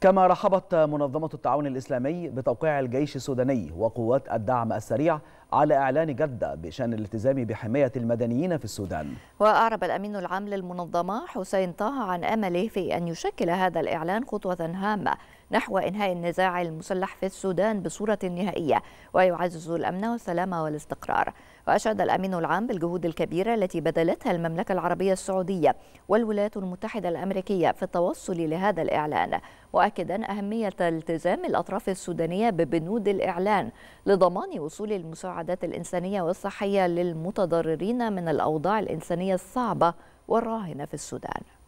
كما رحبت منظمة التعاون الإسلامي بتوقيع الجيش السوداني وقوات الدعم السريع على إعلان جدة بشأن الالتزام بحماية المدنيين في السودان وأعرب الأمين العام للمنظمة حسين طه عن أمله في أن يشكل هذا الإعلان خطوة هامة نحو إنهاء النزاع المسلح في السودان بصورة نهائية ويعزز الأمن والسلامة والاستقرار وأشاد الأمين العام بالجهود الكبيرة التي بذلتها المملكة العربية السعودية والولايات المتحدة الأمريكية في التوصل لهذا الإعلان مؤكدا أهمية التزام الأطراف السودانية ببنود الإعلان لضمان وصول المساعدات الإنسانية والصحية للمتضررين من الأوضاع الإنسانية الصعبة والراهنة في السودان